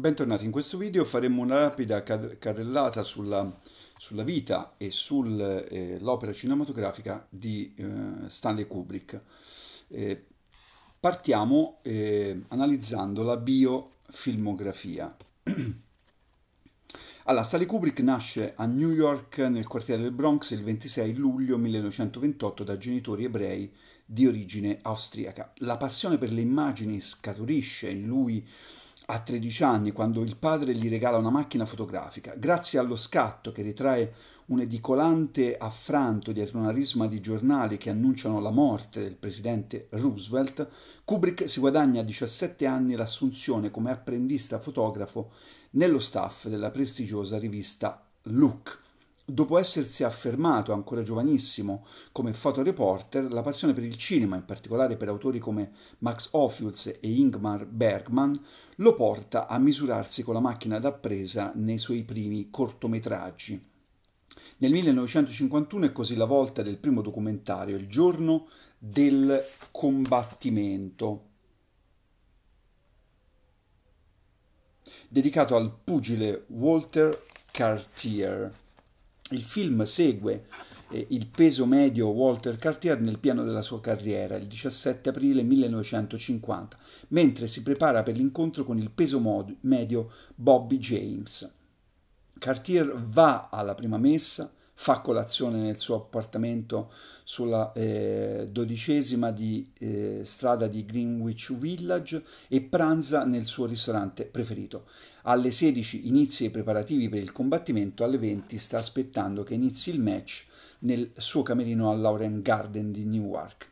Bentornati, in questo video faremo una rapida carrellata sulla, sulla vita e sull'opera eh, cinematografica di eh, Stanley Kubrick. Eh, partiamo eh, analizzando la biofilmografia. allora, Stanley Kubrick nasce a New York nel quartiere del Bronx il 26 luglio 1928 da genitori ebrei di origine austriaca. La passione per le immagini scaturisce in lui a 13 anni, quando il padre gli regala una macchina fotografica, grazie allo scatto che ritrae un edicolante affranto dietro una risma di giornali che annunciano la morte del presidente Roosevelt, Kubrick si guadagna a 17 anni l'assunzione come apprendista fotografo nello staff della prestigiosa rivista Look Dopo essersi affermato ancora giovanissimo come fotoreporter, la passione per il cinema, in particolare per autori come Max Ophuls e Ingmar Bergman, lo porta a misurarsi con la macchina da presa nei suoi primi cortometraggi. Nel 1951 è così la volta del primo documentario, Il giorno del combattimento, dedicato al pugile Walter Cartier il film segue eh, il peso medio Walter Cartier nel piano della sua carriera, il 17 aprile 1950, mentre si prepara per l'incontro con il peso medio Bobby James. Cartier va alla prima messa, fa colazione nel suo appartamento sulla eh, dodicesima di, eh, strada di Greenwich Village e pranza nel suo ristorante preferito. Alle 16 inizia i preparativi per il combattimento, alle 20 sta aspettando che inizi il match nel suo camerino al Lauren Garden di Newark.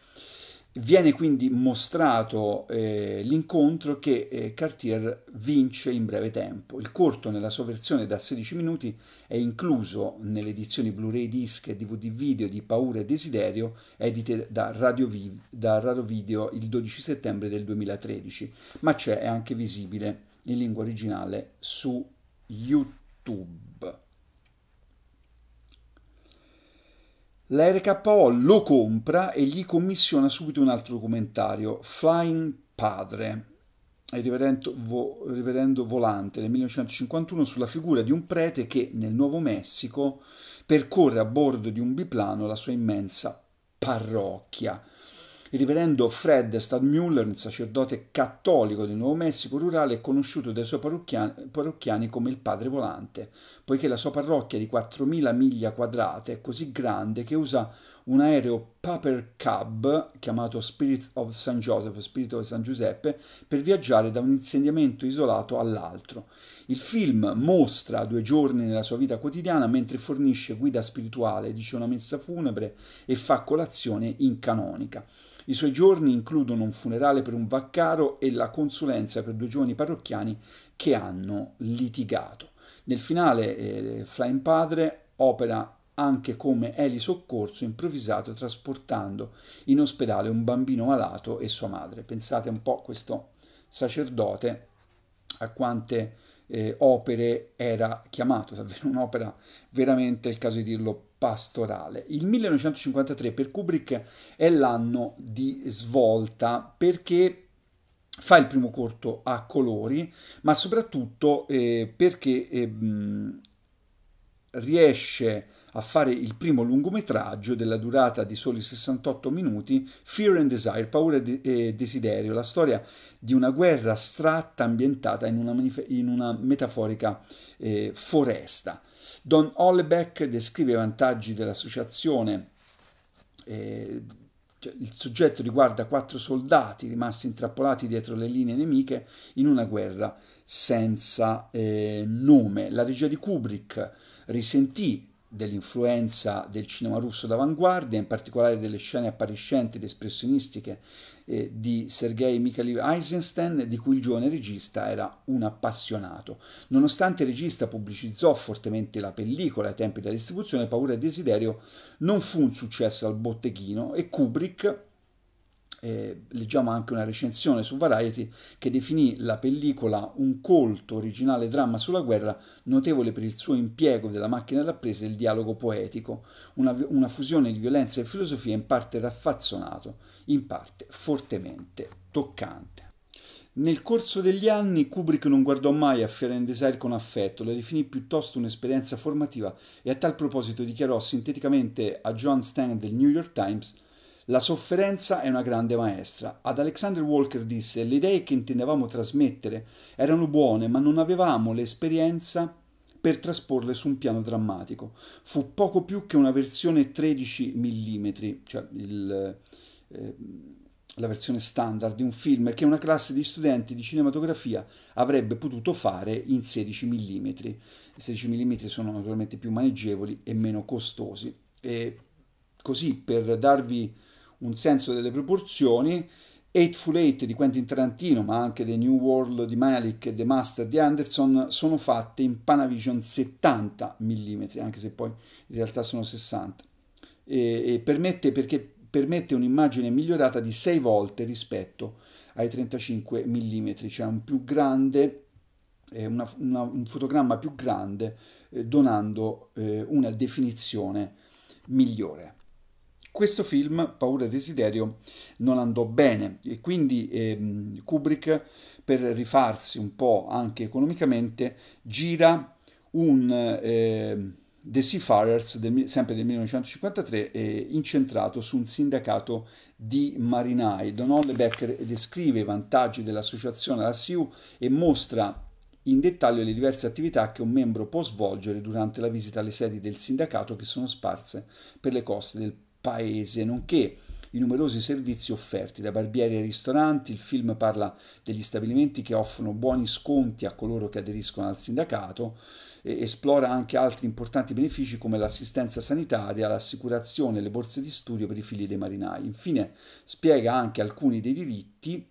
Viene quindi mostrato eh, l'incontro che eh, Cartier vince in breve tempo. Il corto nella sua versione da 16 minuti è incluso nelle edizioni Blu-ray disc e DVD video di Paura e Desiderio edite da, Radio Vi- da Raro Video il 12 settembre del 2013, ma c'è anche visibile in lingua originale su YouTube. L'RKO lo compra e gli commissiona subito un altro documentario, Flying Padre, Riverendo, Vo, Riverendo, Volante del 1951 sulla figura di un prete che nel Nuovo Messico percorre a bordo di un biplano la sua immensa parrocchia. Il riverendo Fred Stadmuller, un sacerdote cattolico del Nuovo Messico rurale, è conosciuto dai suoi parrocchiani, parrocchiani come il padre volante, poiché la sua parrocchia di 4.000 miglia quadrate è così grande che usa un aereo Paper Cub, chiamato Spirit of St. Joseph, Spirito di San Giuseppe, per viaggiare da un insediamento isolato all'altro. Il film mostra due giorni nella sua vita quotidiana mentre fornisce guida spirituale, dice una messa funebre e fa colazione in canonica. I suoi giorni includono un funerale per un vaccaro e la consulenza per due giovani parrocchiani che hanno litigato. Nel finale, eh, Flying Padre opera anche come elisoccorso improvvisato trasportando in ospedale un bambino malato e sua madre. Pensate un po' questo sacerdote a quante eh, opere era chiamato, davvero un'opera veramente, il caso di dirlo, pastorale. Il 1953 per Kubrick è l'anno di svolta perché fa il primo corto a colori, ma soprattutto eh, perché eh, riesce a fare il primo lungometraggio della durata di soli 68 minuti, Fear and Desire, Paura e Desiderio, la storia di una guerra astratta ambientata in una, in una metaforica eh, foresta. Don Hollebeck descrive i vantaggi dell'associazione. Eh, cioè, il soggetto riguarda quattro soldati rimasti intrappolati dietro le linee nemiche in una guerra senza eh, nome. La regia di Kubrick risentì dell'influenza del cinema russo d'avanguardia, in particolare delle scene appariscenti ed espressionistiche eh, di Sergei Mikhail Eisenstein, di cui il giovane regista era un appassionato. Nonostante il regista pubblicizzò fortemente la pellicola ai tempi della distribuzione, Paura e Desiderio non fu un successo al botteghino e Kubrick eh, leggiamo anche una recensione su Variety che definì la pellicola un colto originale dramma sulla guerra notevole per il suo impiego della macchina da e il dialogo poetico, una, una fusione di violenza e filosofia in parte raffazzonato, in parte fortemente toccante. Nel corso degli anni Kubrick non guardò mai a Fear and Desire con affetto, la definì piuttosto un'esperienza formativa e a tal proposito dichiarò sinteticamente a John Stang del New York Times la sofferenza è una grande maestra. Ad Alexander Walker disse le idee che intendevamo trasmettere erano buone, ma non avevamo l'esperienza per trasporle su un piano drammatico. Fu poco più che una versione 13 mm, cioè il, eh, la versione standard di un film che una classe di studenti di cinematografia avrebbe potuto fare in 16 mm. I 16 mm sono naturalmente più maneggevoli e meno costosi. E così per darvi un senso delle proporzioni, Eightful Eight di Quentin Tarantino, ma anche The New World di Malik e The Master di Anderson, sono fatte in Panavision 70 mm, anche se poi in realtà sono 60, e, e permette, perché permette un'immagine migliorata di 6 volte rispetto ai 35 mm, cioè un più grande eh, una, una, un fotogramma più grande eh, donando eh, una definizione migliore questo film, Paura e Desiderio, non andò bene e quindi ehm, Kubrick, per rifarsi un po' anche economicamente, gira un eh, The Seafarers, del, sempre del 1953, eh, incentrato su un sindacato di marinai. Don Hollebecker descrive i vantaggi dell'associazione alla SIU e mostra in dettaglio le diverse attività che un membro può svolgere durante la visita alle sedi del sindacato che sono sparse per le coste del paese paese, nonché i numerosi servizi offerti da barbieri ai ristoranti. Il film parla degli stabilimenti che offrono buoni sconti a coloro che aderiscono al sindacato esplora anche altri importanti benefici come l'assistenza sanitaria, l'assicurazione, e le borse di studio per i figli dei marinai. Infine spiega anche alcuni dei diritti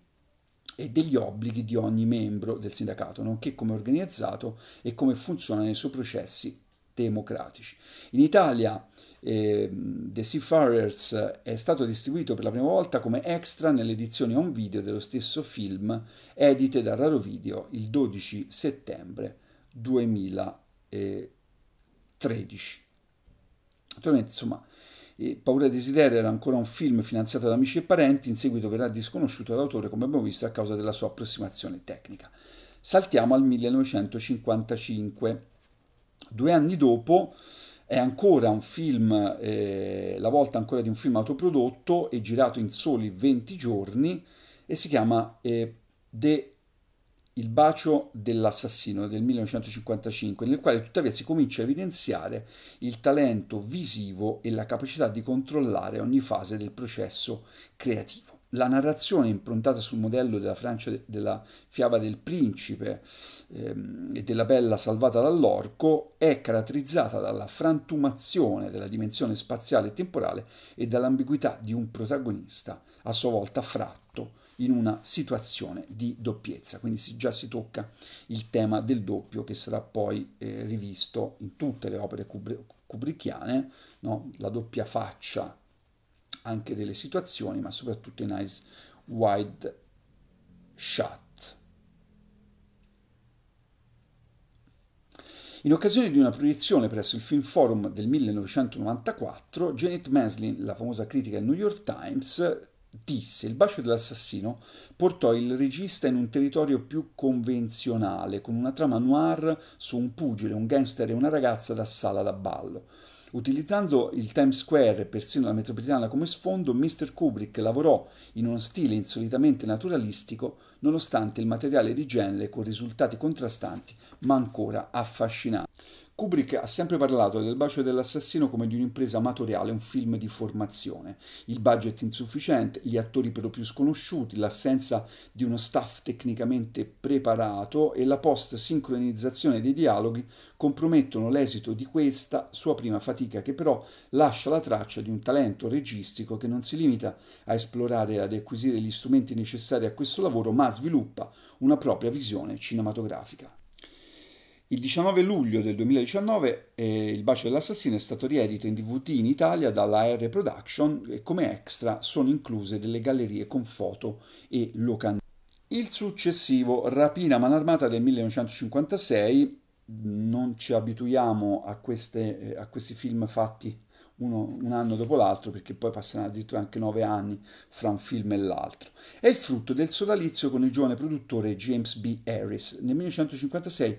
e degli obblighi di ogni membro del sindacato, nonché come è organizzato e come funziona nei suoi processi democratici. In Italia eh, The Seafarers è stato distribuito per la prima volta come extra nell'edizione on video dello stesso film edite da Raro Video il 12 settembre 2013. Naturalmente, insomma, eh, Paura e Desiderio era ancora un film finanziato da amici e parenti, in seguito verrà disconosciuto dall'autore, come abbiamo visto, a causa della sua approssimazione tecnica. Saltiamo al 1955. Due anni dopo è ancora un film, eh, la volta ancora di un film autoprodotto e girato in soli 20 giorni e si chiama eh, The il bacio dell'assassino del 1955, nel quale tuttavia si comincia a evidenziare il talento visivo e la capacità di controllare ogni fase del processo creativo la narrazione improntata sul modello della Francia della fiaba del principe ehm, e della bella salvata dall'orco è caratterizzata dalla frantumazione della dimensione spaziale e temporale e dall'ambiguità di un protagonista a sua volta fratto in una situazione di doppiezza. Quindi si, già si tocca il tema del doppio che sarà poi eh, rivisto in tutte le opere kubri- kubrickiane, no? la doppia faccia anche delle situazioni, ma soprattutto in eyes wide shot. In occasione di una proiezione presso il Film Forum del 1994, Janet Maslin, la famosa critica del New York Times, disse il bacio dell'assassino portò il regista in un territorio più convenzionale, con una trama noir su un pugile, un gangster e una ragazza da sala da ballo. Utilizzando il Times Square e persino la metropolitana come sfondo, Mr. Kubrick lavorò in uno stile insolitamente naturalistico, nonostante il materiale di genere con risultati contrastanti ma ancora affascinanti. Kubrick ha sempre parlato del bacio dell'assassino come di un'impresa amatoriale, un film di formazione. Il budget insufficiente, gli attori per lo più sconosciuti, l'assenza di uno staff tecnicamente preparato e la post-sincronizzazione dei dialoghi compromettono l'esito di questa sua prima fatica che però lascia la traccia di un talento registico che non si limita a esplorare e ad acquisire gli strumenti necessari a questo lavoro, ma sviluppa una propria visione cinematografica. Il 19 luglio del 2019 eh, Il bacio dell'assassino è stato riedito in DVD in Italia dalla R Production e come extra sono incluse delle gallerie con foto e locandine. Il successivo Rapina manarmata del 1956, non ci abituiamo a, queste, eh, a questi film fatti uno, un anno dopo l'altro, perché poi passano addirittura anche nove anni fra un film e l'altro. È il frutto del sodalizio con il giovane produttore James B. Harris. Nel 1956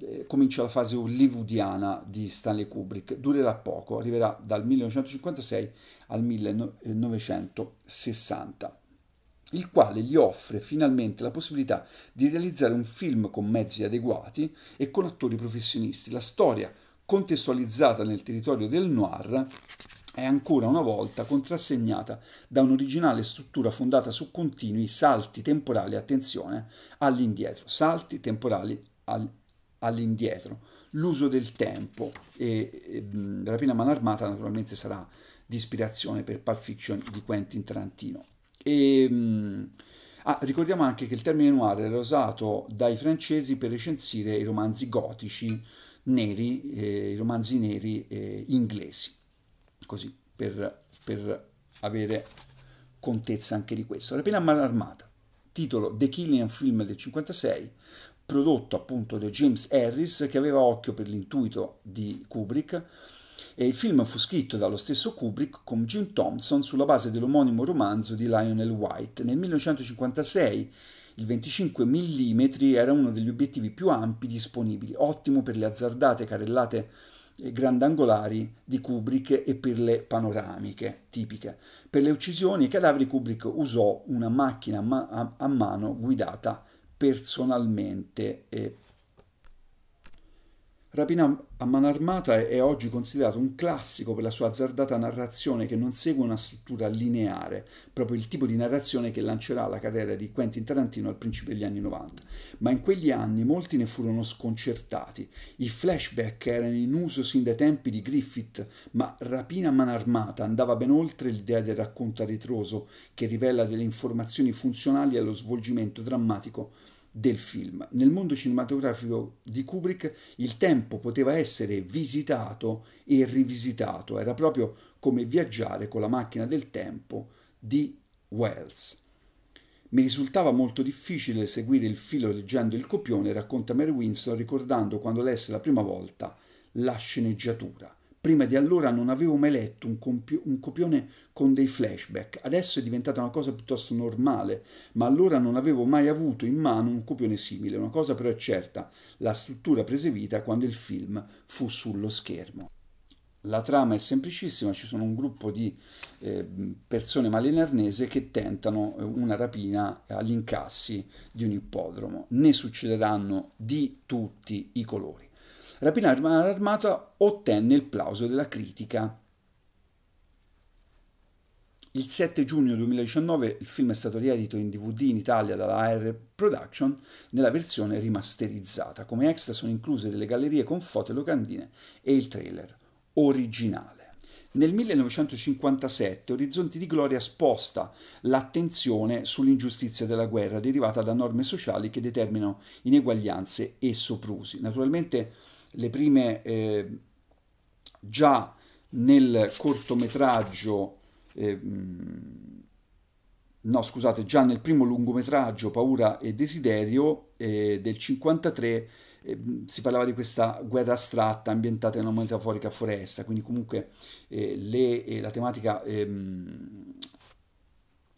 eh, comincia la fase hollywoodiana di Stanley Kubrick, durerà poco, arriverà dal 1956 al 1960 il quale gli offre finalmente la possibilità di realizzare un film con mezzi adeguati e con attori professionisti. La storia, contestualizzata nel territorio del noir, è ancora una volta contrassegnata da un'originale struttura fondata su continui salti temporali, attenzione, all'indietro, salti temporali all'indietro all'indietro. L'uso del tempo e, e la prima mano armata naturalmente sarà di ispirazione per Pulp Fiction di Quentin Tarantino. E, mh, ah, ricordiamo anche che il termine noir era usato dai francesi per recensire i romanzi gotici neri, eh, i romanzi neri eh, inglesi, così per, per avere contezza anche di questo. La pena armata, titolo The Killing Film del 1956 prodotto appunto da James Harris che aveva occhio per l'intuito di Kubrick e il film fu scritto dallo stesso Kubrick con Jim Thompson sulla base dell'omonimo romanzo di Lionel White. Nel 1956 il 25 mm era uno degli obiettivi più ampi disponibili, ottimo per le azzardate carellate eh, grandangolari di Kubrick e per le panoramiche tipiche. Per le uccisioni e i cadaveri Kubrick usò una macchina a mano guidata personalmente. Eh, Rapina a mano armata è oggi considerato un classico per la sua azzardata narrazione che non segue una struttura lineare, proprio il tipo di narrazione che lancerà la carriera di Quentin Tarantino al principio degli anni 90. Ma in quegli anni molti ne furono sconcertati. I flashback erano in uso sin dai tempi di Griffith, ma Rapina a mano armata andava ben oltre l'idea del racconto a ritroso, che rivela delle informazioni funzionali allo svolgimento drammatico del film. Nel mondo cinematografico di Kubrick il tempo poteva essere visitato e rivisitato, era proprio come viaggiare con la macchina del tempo di Wells. Mi risultava molto difficile seguire il filo leggendo il copione, racconta Mary Winston ricordando quando lesse la prima volta la sceneggiatura. Prima di allora non avevo mai letto un, un, copione con dei flashback, adesso è diventata una cosa piuttosto normale, ma allora non avevo mai avuto in mano un copione simile. Una cosa però è certa, la struttura prese vita quando il film fu sullo schermo. La trama è semplicissima, ci sono un gruppo di eh, persone malinarnese che tentano eh, una rapina agli incassi di un ippodromo. Ne succederanno di tutti i colori. Rapina armata ottenne il plauso della critica. Il 7 giugno 2019 il film è stato riedito in DVD in Italia dalla AR Production nella versione rimasterizzata. Come extra sono incluse delle gallerie con foto e locandine e il trailer originale. Nel 1957 Orizzonti di Gloria sposta l'attenzione sull'ingiustizia della guerra derivata da norme sociali che determinano ineguaglianze e soprusi. Naturalmente le prime eh, già nel cortometraggio, eh, mm, no scusate, già nel primo lungometraggio Paura e Desiderio eh, del 53 eh, mm, si parlava di questa guerra astratta ambientata in una metaforica foresta, quindi comunque eh, le, eh, la tematica ehm,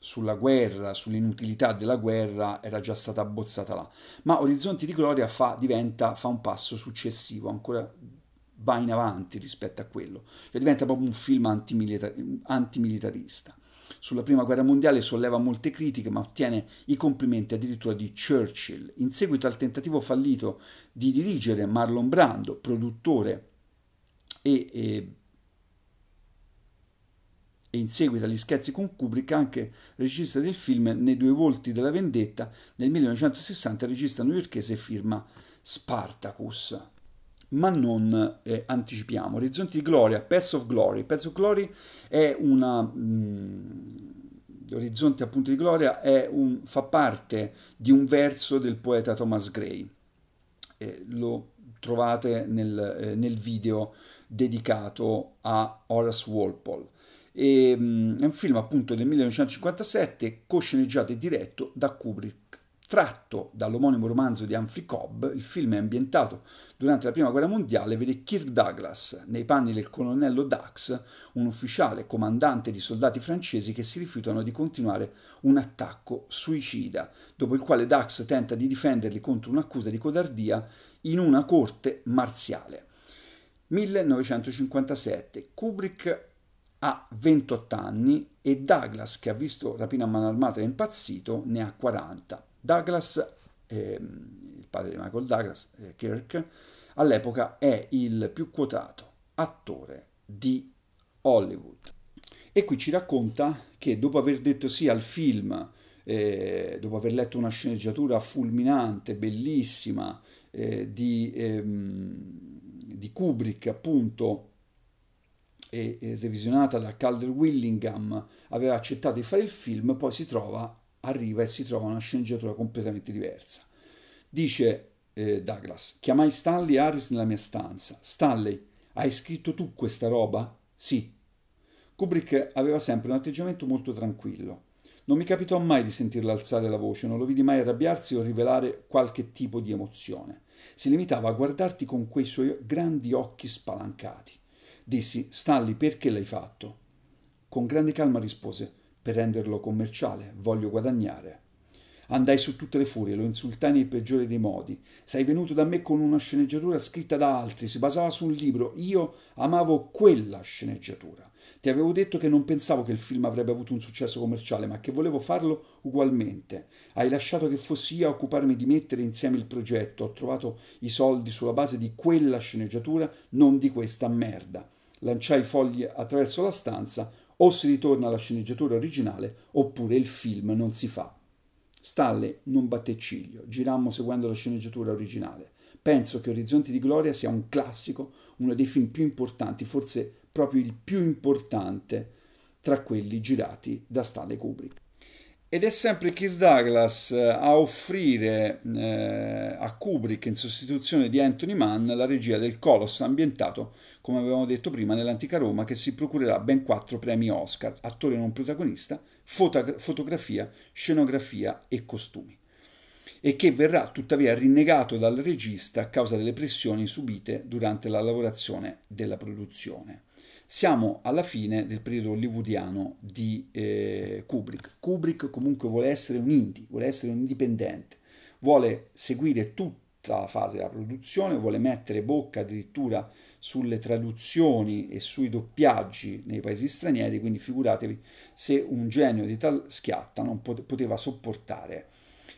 sulla guerra, sull'inutilità della guerra, era già stata abbozzata là. Ma Orizzonti di Gloria fa, diventa, fa un passo successivo, ancora va in avanti rispetto a quello, cioè diventa proprio un film antimilita- antimilitarista. Sulla prima guerra mondiale solleva molte critiche, ma ottiene i complimenti addirittura di Churchill. In seguito al tentativo fallito di dirigere Marlon Brando, produttore e, e e in seguito agli scherzi con Kubrick anche regista del film Nei due volti della vendetta, nel 1960 regista newyorkese firma Spartacus. Ma non eh, anticipiamo. Orizzonti di Gloria, Paths of Glory. Paths of Glory è una... Mh, mm, Orizzonti appunto di Gloria un, fa parte di un verso del poeta Thomas Gray. Eh, lo trovate nel, eh, nel video dedicato a Horace Walpole. E, ehm, è un film appunto del 1957 cosceneggiato e diretto da Kubrick. Tratto dall'omonimo romanzo di Humphrey Cobb, il film è ambientato durante la Prima Guerra Mondiale, vede Kirk Douglas nei panni del colonnello Dax, un ufficiale comandante di soldati francesi che si rifiutano di continuare un attacco suicida, dopo il quale Dax tenta di difenderli contro un'accusa di codardia in una corte marziale. 1957. Kubrick ha 28 anni e Douglas, che ha visto Rapina a mano armata e impazzito, ne ha 40. Douglas, eh, il padre di Michael Douglas, eh, Kirk, all'epoca è il più quotato attore di Hollywood. E qui ci racconta che dopo aver detto sì al film, eh, dopo aver letto una sceneggiatura fulminante, bellissima, eh, di, ehm, di Kubrick appunto, e, revisionata da Calder Willingham, aveva accettato di fare il film, poi si trova, arriva e si trova una sceneggiatura completamente diversa. Dice eh, Douglas, chiamai Stanley Harris nella mia stanza. Stanley, hai scritto tu questa roba? Sì. Kubrick aveva sempre un atteggiamento molto tranquillo. Non mi capitò mai di sentirla alzare la voce, non lo vidi mai arrabbiarsi o rivelare qualche tipo di emozione. Si limitava a guardarti con quei suoi grandi occhi spalancati. Dissi, Stanley, perché l'hai fatto? Con grande calma rispose, per renderlo commerciale, voglio guadagnare. Andai su tutte le furie, lo insultai nei peggiori dei modi. Sei venuto da me con una sceneggiatura scritta da altri, si basava su un libro. Io amavo quella sceneggiatura. Ti avevo detto che non pensavo che il film avrebbe avuto un successo commerciale, ma che volevo farlo ugualmente. Hai lasciato che fossi io a occuparmi di mettere insieme il progetto. Ho trovato i soldi sulla base di quella sceneggiatura, non di questa merda lanciai fogli attraverso la stanza, o si ritorna alla sceneggiatura originale, oppure il film non si fa. Stalle non batté ciglio, girammo seguendo la sceneggiatura originale. Penso che Orizzonti di Gloria sia un classico, uno dei film più importanti, forse proprio il più importante tra quelli girati da Stalle Kubrick ed è sempre Kirk Douglas eh, a offrire eh, a Kubrick in sostituzione di Anthony Mann la regia del Colosso ambientato, come avevamo detto prima, nell'antica Roma che si procurerà ben quattro premi Oscar, attore non protagonista, fotogra fotografia, scenografia e costumi, e che verrà tuttavia rinnegato dal regista a causa delle pressioni subite durante la lavorazione della produzione. Siamo alla fine del periodo hollywoodiano di eh, Kubrick. Kubrick comunque vuole essere un indie, vuole essere un indipendente, vuole seguire tutta la fase della produzione, vuole mettere bocca addirittura sulle traduzioni e sui doppiaggi nei paesi stranieri, quindi figuratevi se un genio di tal schiatta non poteva sopportare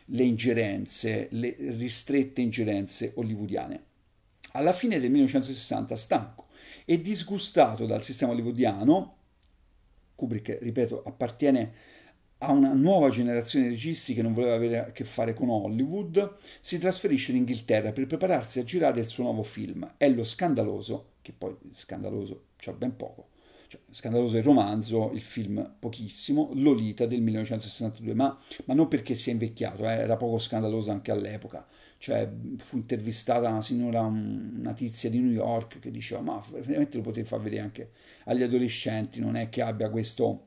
le ingerenze, le ristrette ingerenze hollywoodiane. Alla fine del 1960, stanco e disgustato dal sistema hollywoodiano, Kubrick, ripeto, appartiene a una nuova generazione di registi che non voleva avere a che fare con Hollywood, si trasferisce in Inghilterra per prepararsi a girare il suo nuovo film. È lo scandaloso, che poi scandaloso c'è ben poco, cioè, scandaloso il romanzo, il film pochissimo, Lolita del 1962, ma, ma non perché sia invecchiato, eh, era poco scandaloso anche all'epoca, cioè fu intervistata una signora, una tizia di New York che diceva ma veramente lo potete far vedere anche agli adolescenti, non è che abbia questo,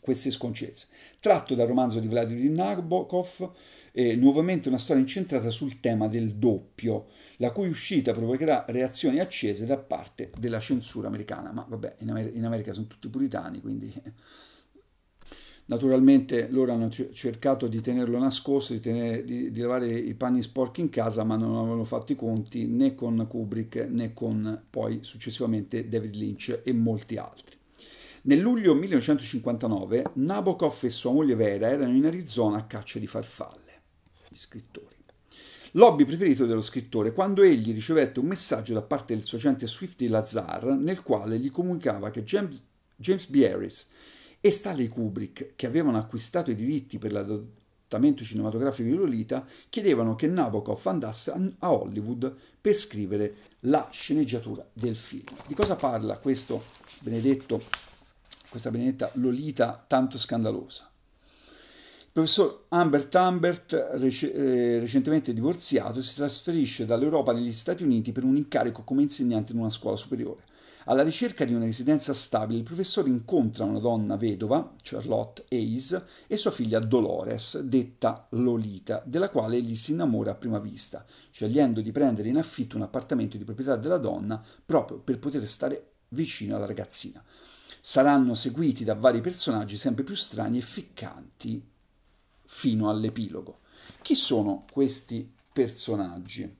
queste sconcezze. Tratto dal romanzo di Vladimir Nabokov, eh, nuovamente una storia incentrata sul tema del doppio, la cui uscita provocherà reazioni accese da parte della censura americana, ma vabbè in, Amer in America sono tutti puritani, quindi... Eh, Naturalmente loro hanno cercato di tenerlo nascosto, di, tenere, di, di lavare i panni sporchi in casa, ma non avevano fatto i conti né con Kubrick né con poi successivamente David Lynch e molti altri. Nel luglio 1959 Nabokov e sua moglie Vera erano in Arizona a caccia di farfalle. Gli scrittori. Lobby preferito dello scrittore quando egli ricevette un messaggio da parte del suo agente Swift di Lazar nel quale gli comunicava che James, James B. Harris e Stanley Kubrick, che avevano acquistato i diritti per l'adattamento cinematografico di Lolita, chiedevano che Nabokov andasse a Hollywood per scrivere la sceneggiatura del film. Di cosa parla questo benedetto, questa benedetta Lolita tanto scandalosa? Il professor Humbert Humbert, rec- eh, recentemente divorziato, si trasferisce dall'Europa negli Stati Uniti per un incarico come insegnante in una scuola superiore. Alla ricerca di una residenza stabile, il professore incontra una donna vedova, Charlotte Hayes, e sua figlia Dolores, detta Lolita, della quale egli si innamora a prima vista, scegliendo di prendere in affitto un appartamento di proprietà della donna proprio per poter stare vicino alla ragazzina. Saranno seguiti da vari personaggi sempre più strani e ficcanti fino all'epilogo. Chi sono questi personaggi?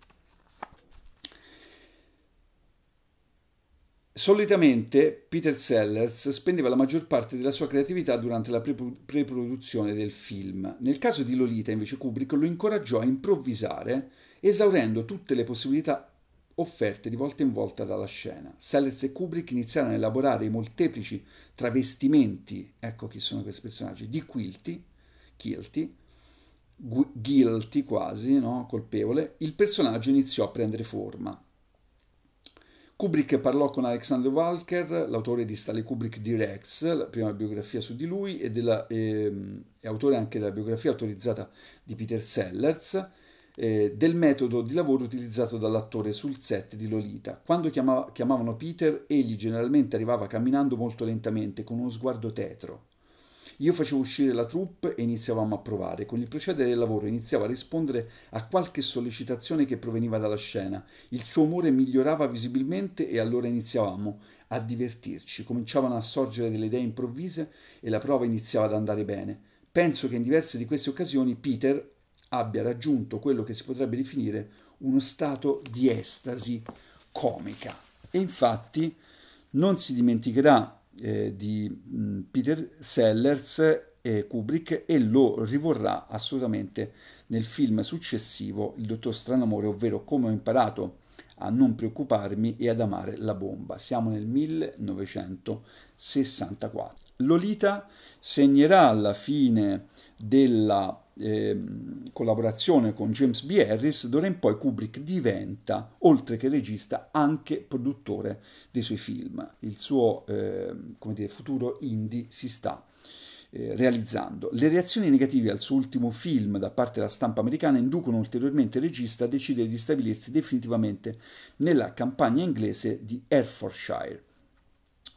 Solitamente Peter Sellers spendeva la maggior parte della sua creatività durante la preproduzione del film. Nel caso di Lolita, invece, Kubrick lo incoraggiò a improvvisare, esaurendo tutte le possibilità offerte di volta in volta dalla scena. Sellers e Kubrick iniziarono a elaborare i molteplici travestimenti, ecco chi sono questi personaggi, di Quilty, Quilty, guilty quasi, no? colpevole, il personaggio iniziò a prendere forma. Kubrick parlò con Alexander Walker, l'autore di Stanley Kubrick di la prima biografia su di lui, e, della, e, ehm, e autore anche della biografia autorizzata di Peter Sellers, eh, del metodo di lavoro utilizzato dall'attore sul set di Lolita. Quando chiamava, chiamavano Peter, egli generalmente arrivava camminando molto lentamente, con uno sguardo tetro. Io facevo uscire la troupe e iniziavamo a provare. Con il procedere del lavoro iniziava a rispondere a qualche sollecitazione che proveniva dalla scena. Il suo umore migliorava visibilmente e allora iniziavamo a divertirci. Cominciavano a sorgere delle idee improvvise e la prova iniziava ad andare bene. Penso che in diverse di queste occasioni Peter abbia raggiunto quello che si potrebbe definire uno stato di estasi comica. E infatti non si dimenticherà eh, di mm, Peter Sellers e Kubrick e lo rivorrà assolutamente nel film successivo Il dottor strano amore, ovvero Come ho imparato a non preoccuparmi e ad amare la bomba. Siamo nel 1964. Lolita segnerà la fine della Ehm, collaborazione con James B. Harris, d'ora in poi Kubrick diventa, oltre che regista, anche produttore dei suoi film. Il suo eh, dire, futuro indie si sta eh, realizzando. Le reazioni negative al suo ultimo film da parte della stampa americana inducono ulteriormente il regista a decidere di stabilirsi definitivamente nella campagna inglese di Hertfordshire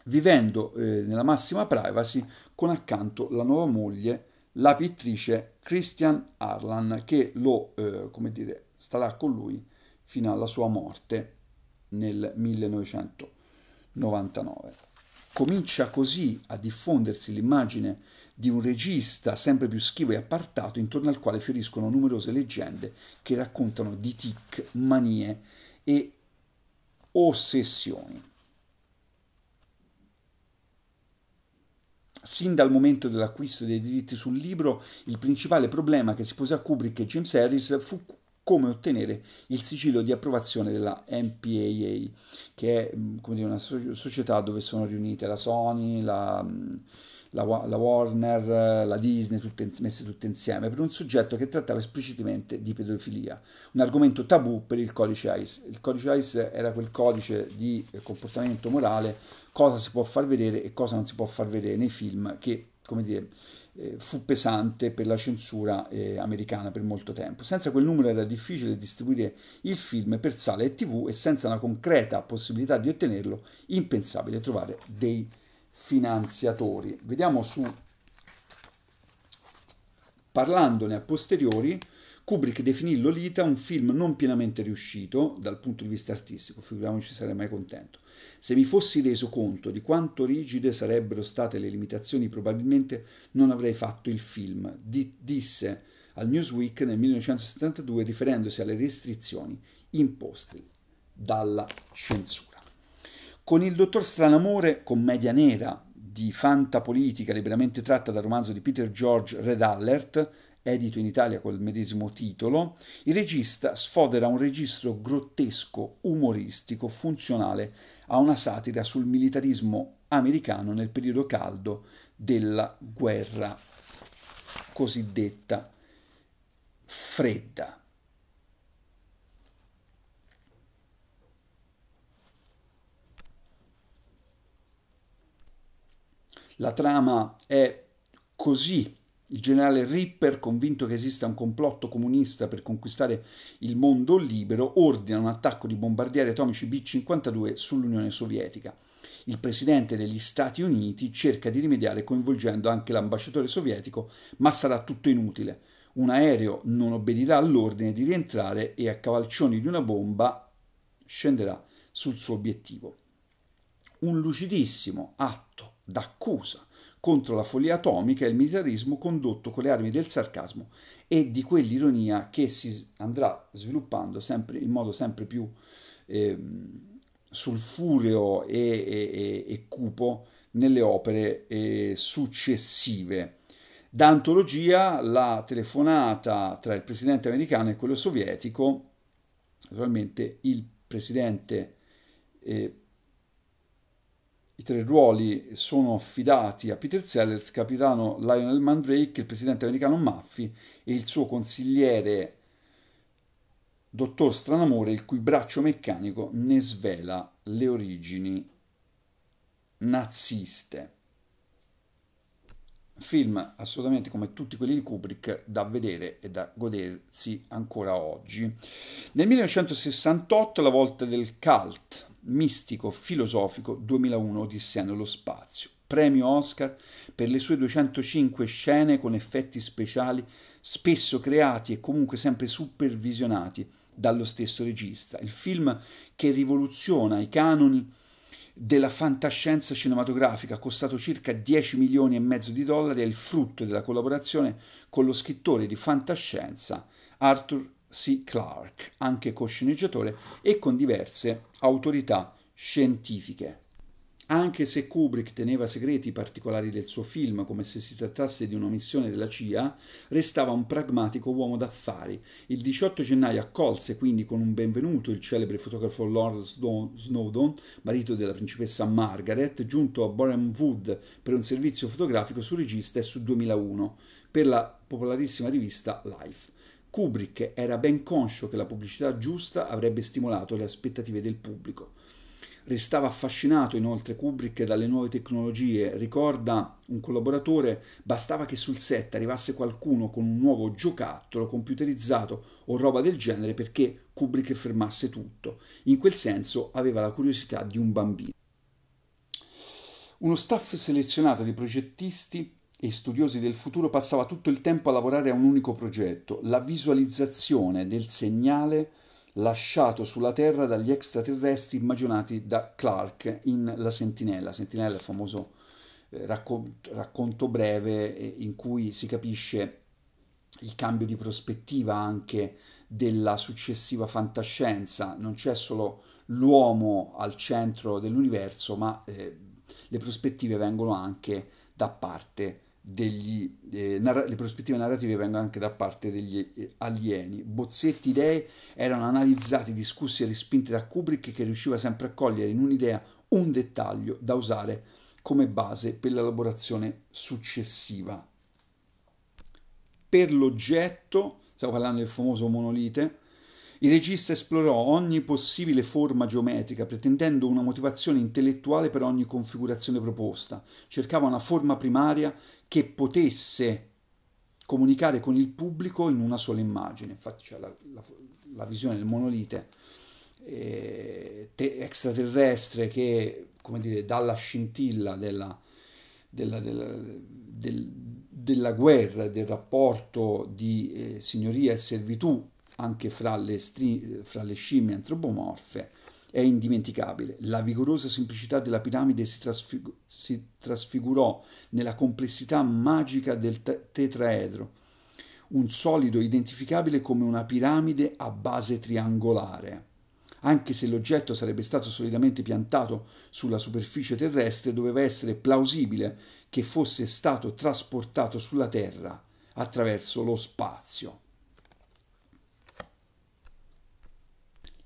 vivendo eh, nella massima privacy con accanto la nuova moglie la pittrice Christian Arlan che lo, eh, come dire, starà con lui fino alla sua morte nel 1999. Comincia così a diffondersi l'immagine di un regista sempre più schivo e appartato intorno al quale fioriscono numerose leggende che raccontano di tic, manie e ossessioni. Sin dal momento dell'acquisto dei diritti sul libro, il principale problema che si pose a Kubrick e James Harris fu come ottenere il sigillo di approvazione della MPAA, che è mm, dire, una società dove sono riunite la Sony, la, mm, la, la Warner, la Disney, tutte, messe tutte insieme, per un soggetto che trattava esplicitamente di pedofilia, un argomento tabù per il codice ICE. Il codice ICE era quel codice di comportamento morale cosa si può far vedere e cosa non si può far vedere nei film che, come dire, eh, fu pesante per la censura eh, americana per molto tempo. Senza quel numero era difficile distribuire il film per sale e tv e senza una concreta possibilità di ottenerlo impensabile trovare dei finanziatori. Vediamo su parlandone a posteriori Kubrick definì Lolita un film non pienamente riuscito dal punto di vista artistico, figuriamoci se sarei mai contento se mi fossi reso conto di quanto rigide sarebbero state le limitazioni, probabilmente non avrei fatto il film, di disse al Newsweek nel 1972 riferendosi alle restrizioni imposte dalla censura. Con il dottor Stranamore, commedia nera di fantapolitica liberamente tratta dal romanzo di Peter George Red Alert, edito in Italia col medesimo titolo, il regista sfodera un registro grottesco, umoristico, funzionale a una satira sul militarismo americano nel periodo caldo della guerra cosiddetta fredda. La trama è così il generale Ripper, convinto che esista un complotto comunista per conquistare il mondo libero, ordina un attacco di bombardieri atomici B-52 sull'Unione Sovietica. Il presidente degli Stati Uniti cerca di rimediare coinvolgendo anche l'ambasciatore sovietico, ma sarà tutto inutile. Un aereo non obbedirà all'ordine di rientrare e a cavalcioni di una bomba scenderà sul suo obiettivo. Un lucidissimo atto d'accusa contro la follia atomica e il militarismo condotto con le armi del sarcasmo e di quell'ironia che si andrà sviluppando sempre, in modo sempre più eh, sulfureo e, e, e, cupo nelle opere eh, successive. Da antologia la telefonata tra il presidente americano e quello sovietico, naturalmente il presidente eh, i tre ruoli sono affidati a Peter Sellers, capitano Lionel Mandrake, il presidente americano Maffi e il suo consigliere Dottor Stranamore, il cui braccio meccanico ne svela le origini naziste film assolutamente come tutti quelli di Kubrick da vedere e da godersi ancora oggi. Nel 1968 la volta del cult mistico filosofico 2001 Odissea nello spazio, premio Oscar per le sue 205 scene con effetti speciali spesso creati e comunque sempre supervisionati dallo stesso regista, il film che rivoluziona i canoni della fantascienza cinematografica, costato circa 10 milioni e mezzo di dollari, è il frutto della collaborazione con lo scrittore di fantascienza Arthur C. Clarke, anche co-sceneggiatore, e con diverse autorità scientifiche. Anche se Kubrick teneva segreti i particolari del suo film, come se si trattasse di una missione della CIA, restava un pragmatico uomo d'affari. Il 18 gennaio accolse quindi con un benvenuto il celebre fotografo Lord Snowdon, marito della principessa Margaret, giunto a Boreham Wood per un servizio fotografico su regista e su 2001 per la popolarissima rivista Life. Kubrick era ben conscio che la pubblicità giusta avrebbe stimolato le aspettative del pubblico. Restava affascinato inoltre Kubrick dalle nuove tecnologie. Ricorda un collaboratore, bastava che sul set arrivasse qualcuno con un nuovo giocattolo computerizzato o roba del genere perché Kubrick fermasse tutto. In quel senso aveva la curiosità di un bambino. Uno staff selezionato di progettisti e studiosi del futuro passava tutto il tempo a lavorare a un unico progetto, la visualizzazione del segnale lasciato sulla Terra dagli extraterrestri immaginati da Clark in La Sentinella. Sentinella è il famoso eh, racconto, racconto, breve eh, in cui si capisce il cambio di prospettiva anche della successiva fantascienza. Non c'è solo l'uomo al centro dell'universo, ma eh, le prospettive vengono anche da parte degli, eh, narra- le prospettive narrative vengono anche da parte degli eh, alieni. Bozzetti idee erano analizzati, discussi e respinti da Kubrick che riusciva sempre a cogliere in un'idea un dettaglio da usare come base per l'elaborazione successiva. Per l'oggetto, stiamo parlando del famoso monolite, il regista esplorò ogni possibile forma geometrica, pretendendo una motivazione intellettuale per ogni configurazione proposta. Cercava una forma primaria che potesse comunicare con il pubblico in una sola immagine. Infatti c'è cioè, la, la, la, visione del monolite eh, te, extraterrestre che, come dire, dalla scintilla della, della, della, del, della guerra, del rapporto di eh, signoria e servitù anche fra le, fra le scimmie antropomorfe è indimenticabile. La vigorosa semplicità della piramide si, trasfigu si trasfigurò nella complessità magica del te tetraedro, un solido identificabile come una piramide a base triangolare. Anche se l'oggetto sarebbe stato solidamente piantato sulla superficie terrestre, doveva essere plausibile che fosse stato trasportato sulla Terra attraverso lo spazio.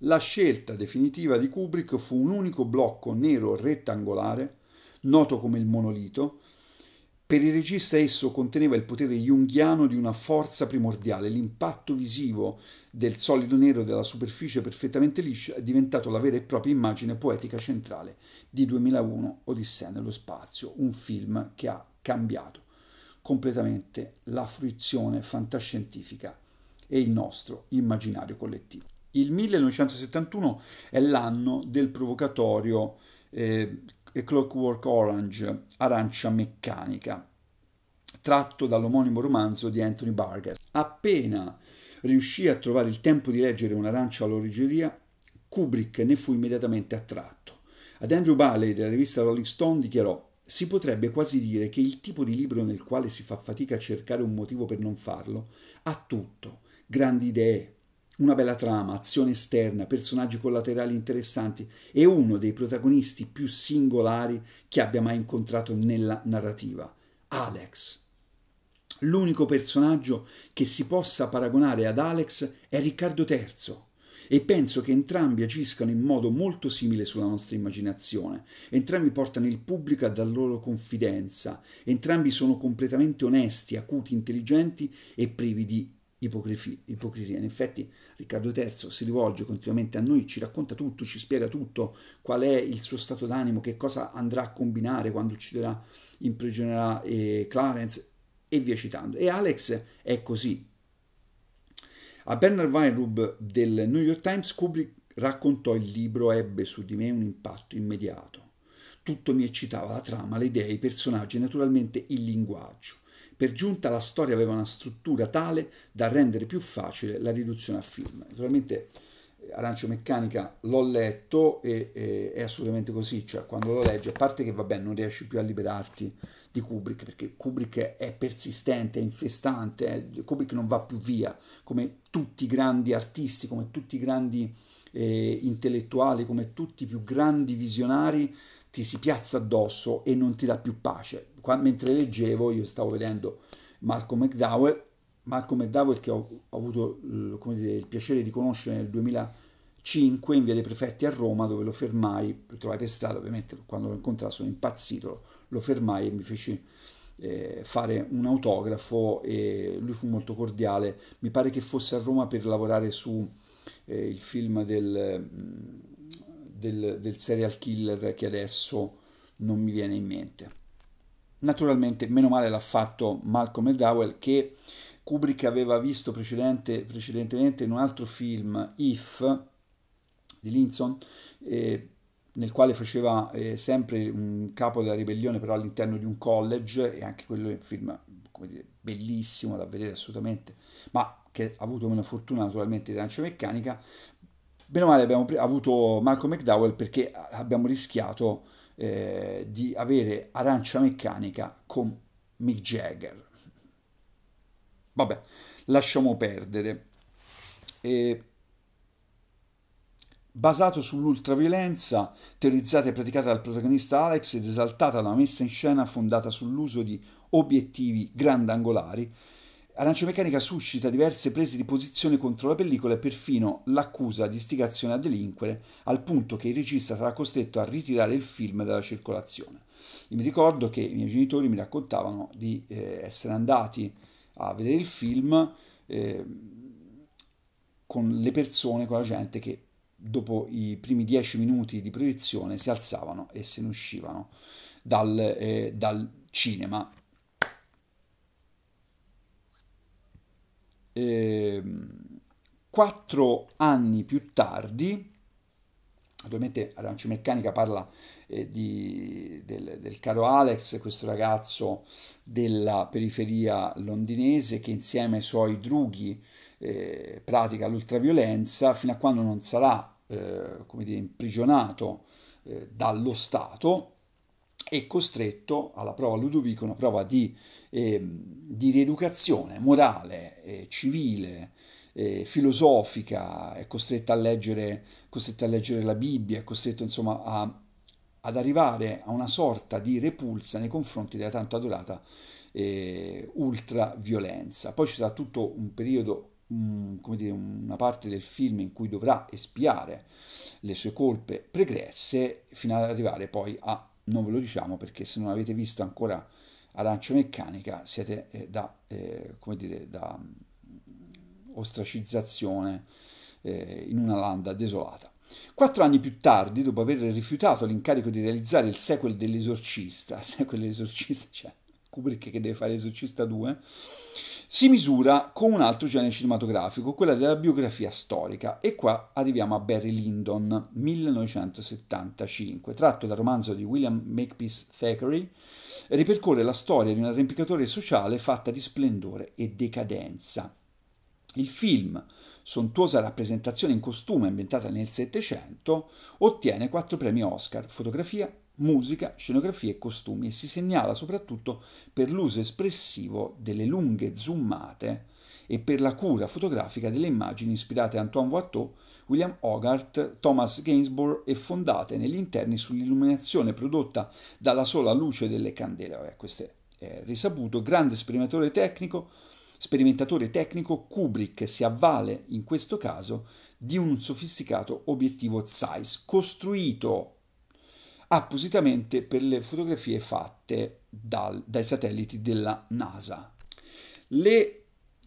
La scelta definitiva di Kubrick fu un unico blocco nero rettangolare, noto come il monolito. Per il regista esso conteneva il potere junghiano di una forza primordiale. L'impatto visivo del solido nero della superficie perfettamente liscia è diventato la vera e propria immagine poetica centrale di 2001 Odissea nello spazio, un film che ha cambiato completamente la fruizione fantascientifica e il nostro immaginario collettivo. Il 1971 è l'anno del provocatorio eh, Clockwork Orange, Arancia Meccanica, tratto dall'omonimo romanzo di Anthony Vargas. Appena riuscì a trovare il tempo di leggere Un'arancia all'origeria, Kubrick ne fu immediatamente attratto. Ad Andrew Bailey della rivista Rolling Stone dichiarò si potrebbe quasi dire che il tipo di libro nel quale si fa fatica a cercare un motivo per non farlo ha tutto, grandi idee, una bella trama, azione esterna, personaggi collaterali interessanti e uno dei protagonisti più singolari che abbia mai incontrato nella narrativa, Alex. L'unico personaggio che si possa paragonare ad Alex è Riccardo III e penso che entrambi agiscano in modo molto simile sulla nostra immaginazione. Entrambi portano il pubblico a dar loro confidenza, entrambi sono completamente onesti, acuti, intelligenti e privi di ipocrisia. In effetti Riccardo III si rivolge continuamente a noi, ci racconta tutto, ci spiega tutto, qual è il suo stato d'animo, che cosa andrà a combinare quando ucciderà, imprigionerà eh, Clarence e via citando. E Alex è così. A Bernard Weinrub del New York Times Kubrick raccontò il libro ebbe su di me un impatto immediato. Tutto mi eccitava la trama, le idee, i personaggi e naturalmente il linguaggio per giunta la storia aveva una struttura tale da rendere più facile la riduzione a film. Naturalmente eh, Arancio Meccanica l'ho letto e, e, è assolutamente così, cioè quando lo leggi, a parte che vabbè non riesci più a liberarti di Kubrick, perché Kubrick è persistente, è infestante, è, eh, Kubrick non va più via, come tutti i grandi artisti, come tutti i grandi eh, intellettuali, come tutti i più grandi visionari, ti si piazza addosso e non ti dà più pace. Qua, mentre leggevo, io stavo vedendo Malcolm McDowell, Malcolm McDowell che ho, ho avuto eh, dire, il piacere di conoscere nel 2005 in via dei prefetti a Roma, dove lo fermai, lo trovai per strada, ovviamente quando lo incontrai sono impazzito, lo fermai e mi feci eh, fare un autografo e lui fu molto cordiale, mi pare che fosse a Roma per lavorare su eh, il film del, mm, del, del, serial killer che adesso non mi viene in mente. Naturalmente, meno male l'ha fatto Malcolm McDowell che Kubrick aveva visto precedente, precedentemente in un altro film, If, di Linson, eh, nel quale faceva eh, sempre un capo della ribellione però all'interno di un college e anche quello è un film dire, bellissimo da vedere assolutamente ma che ha avuto meno fortuna naturalmente di lanciomeccanica, bene o male abbiamo avuto Malcolm McDowell perché abbiamo rischiato eh, di avere arancia meccanica con Mick Jagger. Vabbè, lasciamo perdere. E basato sull'ultraviolenza teorizzata e praticata dal protagonista Alex ed esaltata da una messa in scena fondata sull'uso di obiettivi grandangolari, Arancio Meccanica suscita diverse prese di posizione contro la pellicola e perfino l'accusa di istigazione a delinquere, al punto che il regista sarà costretto a ritirare il film dalla circolazione. Io mi ricordo che i miei genitori mi raccontavano di eh, essere andati a vedere il film eh, con le persone, con la gente che dopo i primi dieci minuti di proiezione si alzavano e se ne uscivano dal, eh, dal cinema Ehm, quattro anni più tardi, ovviamente Arancio Meccanica parla eh, di, del, del, caro Alex, questo ragazzo della periferia londinese che insieme ai suoi drughi eh, pratica l'ultraviolenza fino a quando non sarà, eh, come dire, imprigionato eh, dallo Stato è costretto alla prova Ludovico, una prova di, eh, di rieducazione morale, eh, civile, eh, filosofica, è costretto a leggere, costretto a leggere la Bibbia, è costretto insomma a, ad arrivare a una sorta di repulsa nei confronti della tanto adorata eh, ultraviolenza. Poi ci sarà tutto un periodo un, mm, come dire, una parte del film in cui dovrà espiare le sue colpe pregresse fino ad arrivare poi a non ve lo diciamo perché se non avete visto ancora Arancio Meccanica siete eh, da, eh, come dire, da mm, ostracizzazione eh, in una landa desolata. Quattro anni più tardi, dopo aver rifiutato l'incarico di realizzare il sequel dell'esorcista, sequel dell'esorcista, cioè Kubrick che deve fare Esorcista 2, si misura con un altro genere cinematografico, quella della biografia storica, e qua arriviamo a Barry Lyndon, 1975, tratto dal romanzo di William Makepeace Thackeray, ripercorre la storia di un arrempicatore sociale fatta di splendore e decadenza. Il film, sontuosa rappresentazione in costume inventata nel Settecento, ottiene quattro premi Oscar, fotografia, musica, scenografie e costumi e si segnala soprattutto per l'uso espressivo delle lunghe zoomate e per la cura fotografica delle immagini ispirate a Antoine Watteau, William Hogarth, Thomas Gainsborough e fondate negli interni sull'illuminazione prodotta dalla sola luce delle candele. Vabbè, questo è risaputo. Grande sperimentatore tecnico, sperimentatore tecnico Kubrick si avvale in questo caso di un sofisticato obiettivo Zeiss costruito appositamente per le fotografie fatte dal, dai satelliti della NASA. Le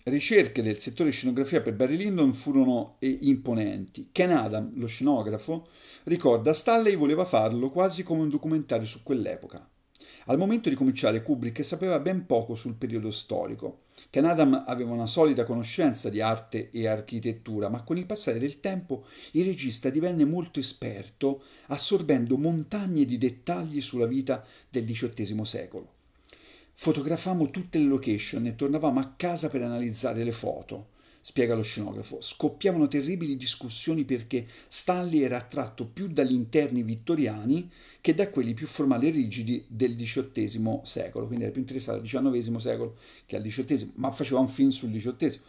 ricerche del settore scenografia per Barry Lyndon furono eh, imponenti. Ken Adam, lo scenografo, ricorda Stanley voleva farlo quasi come un documentario su quell'epoca. Al momento di cominciare Kubrick sapeva ben poco sul periodo storico Canadam aveva una solida conoscenza di arte e architettura, ma con il passare del tempo il regista divenne molto esperto, assorbendo montagne di dettagli sulla vita del XVIII secolo. Fotografavamo tutte le location e tornavamo a casa per analizzare le foto spiega lo scenografo. Scoppiavano terribili discussioni perché Stanley era attratto più dagli interni vittoriani che da quelli più formali e rigidi del XVIII secolo, quindi era più interessato al XIX secolo che al XVIII, ma faceva un film sul XVIII.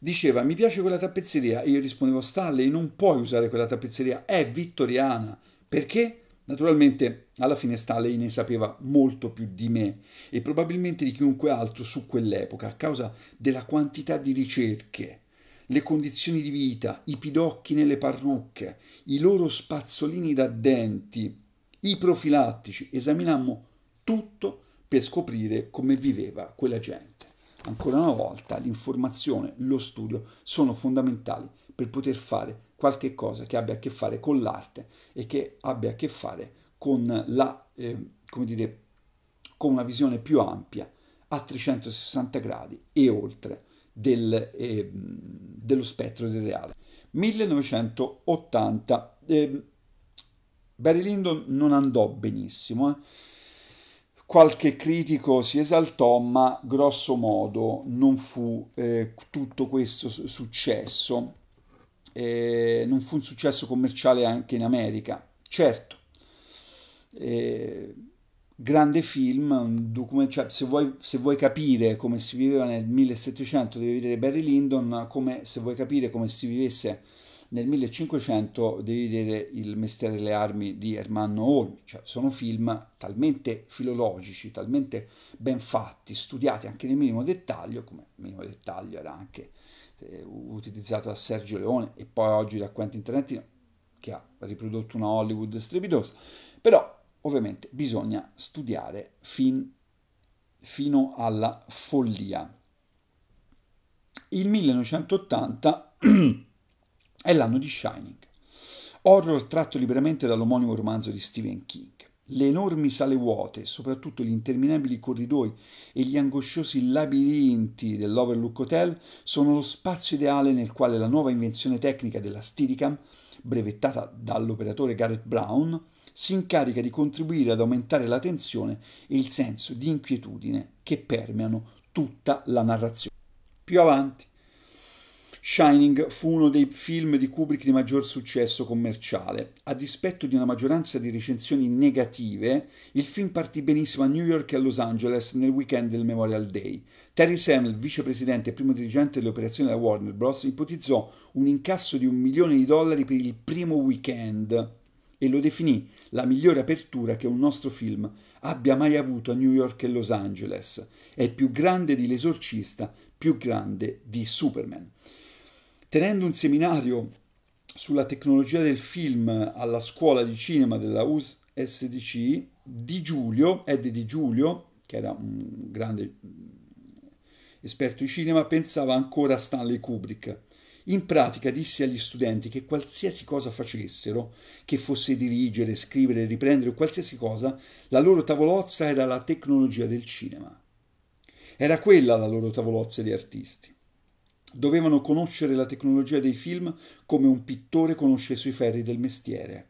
Diceva, mi piace quella tappezzeria, e io rispondevo, Stanley, non puoi usare quella tappezzeria, è vittoriana. Perché? Naturalmente alla fine Stanley ne sapeva molto più di me e probabilmente di chiunque altro su quell'epoca a causa della quantità di ricerche, le condizioni di vita, i pidocchi nelle parrucche, i loro spazzolini da denti, i profilattici. Esaminammo tutto per scoprire come viveva quella gente. Ancora una volta l'informazione, lo studio sono fondamentali per poter fare qualche cosa che abbia a che fare con l'arte e che abbia a che fare con con, la, eh, dire, con una visione più ampia a 360 gradi e oltre del, eh, dello spettro del reale. 1980. Eh, Barry Lyndon non andò benissimo. Eh. Qualche critico si esaltò, ma grosso modo non fu eh, tutto questo successo. Eh, non fu un successo commerciale anche in America. Certo, grande film, document- cioè, se, vuoi, se, vuoi, capire come si viveva nel 1700 devi vedere Barry Lyndon, come se vuoi capire come si vivesse nel 1500 devi vedere Il mestiere delle armi di Ermanno Olmi, cioè, sono film talmente filologici, talmente ben fatti, studiati anche nel minimo dettaglio, come minimo dettaglio era anche eh, utilizzato da Sergio Leone e poi oggi da Quentin Tarantino, che ha riprodotto una Hollywood strepitosa, però ovviamente bisogna studiare fin, fino alla follia. Il 1980 è l'anno di Shining, horror tratto liberamente dall'omonimo romanzo di Stephen King. Le enormi sale vuote, soprattutto gli interminabili corridoi e gli angosciosi labirinti dell'Overlook Hotel, sono lo spazio ideale nel quale la nuova invenzione tecnica della Steadicam, brevettata dall'operatore Garrett Brown, si incarica di contribuire ad aumentare la tensione e il senso di inquietudine che permeano tutta la narrazione. Più avanti, Shining fu uno dei film di Kubrick di maggior successo commerciale. A dispetto di una maggioranza di recensioni negative, il film partì benissimo a New York e a Los Angeles nel weekend del Memorial Day. Terry Semel, vicepresidente e primo dirigente delle operazioni della Warner Bros., ipotizzò un incasso di un milione di dollari per il primo weekend e lo definì la migliore apertura che un nostro film abbia mai avuto a New York e Los Angeles. È più grande di L'esorcista, più grande di Superman. Tenendo un seminario sulla tecnologia del film alla scuola di cinema della USDC, Di Giulio, Ed Di Giulio, che era un grande esperto di cinema, pensava ancora a Stanley Kubrick. In pratica disse agli studenti che qualsiasi cosa facessero, che fosse dirigere, scrivere, riprendere o qualsiasi cosa, la loro tavolozza era la tecnologia del cinema. Era quella la loro tavolozza di artisti. Dovevano conoscere la tecnologia dei film come un pittore conosce i suoi ferri del mestiere,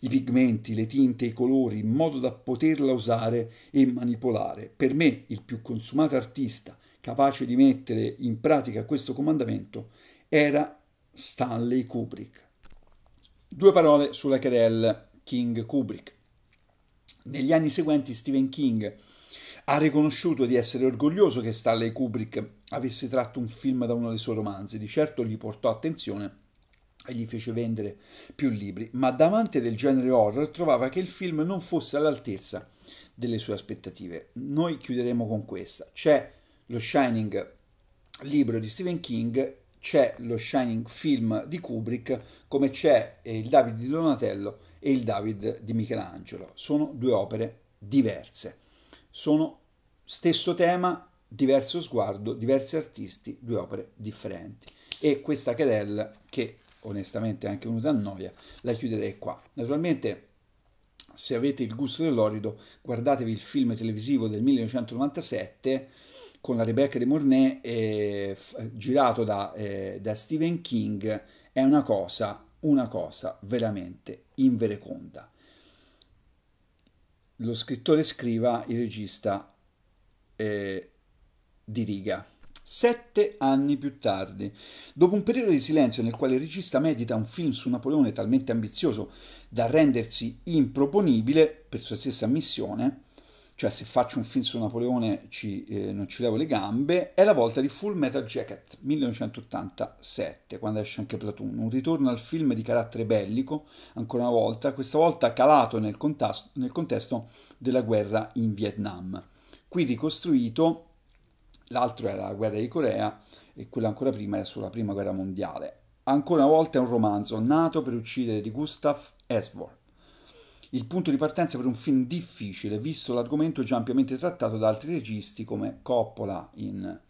i pigmenti, le tinte, i colori, in modo da poterla usare e manipolare. Per me, il più consumato artista capace di mettere in pratica questo comandamento era Stanley Kubrick. Due parole sulla querel King-Kubrick. Negli anni seguenti Stephen King ha riconosciuto di essere orgoglioso che Stanley Kubrick avesse tratto un film da uno dei suoi romanzi, di certo gli portò attenzione e gli fece vendere più libri, ma davanti del genere horror trovava che il film non fosse all'altezza delle sue aspettative. Noi chiuderemo con questa. C'è lo Shining libro di Stephen King c'è lo Shining Film di Kubrick, come c'è eh, il David di Donatello e il David di Michelangelo. Sono due opere diverse, sono stesso tema, diverso sguardo, diversi artisti, due opere differenti. E questa querella, che onestamente è anche venuta a noia, la chiuderei qua. Naturalmente se avete il gusto dell'orido, guardatevi il film televisivo del 1997 con la Rebecca de Mornay eh, f- girato da, eh, da, Stephen King è una cosa, una cosa veramente invereconda. Lo scrittore scriva, il regista eh, diriga. Sette anni più tardi, dopo un periodo di silenzio nel quale il regista medita un film su Napoleone talmente ambizioso da rendersi improponibile per sua stessa missione, cioè se faccio un film su Napoleone ci, eh, non ci levo le gambe, è la volta di Full Metal Jacket 1987, quando esce anche Platoon, un ritorno al film di carattere bellico, ancora una volta, questa volta calato nel, contas- nel contesto della guerra in Vietnam. Qui ricostruito, l'altro era la guerra di Corea e quella ancora prima era sulla prima guerra mondiale. Ancora una volta è un romanzo nato per uccidere di Gustav Esvor, il punto di partenza per un film difficile, visto l'argomento già ampiamente trattato da altri registi come Coppola in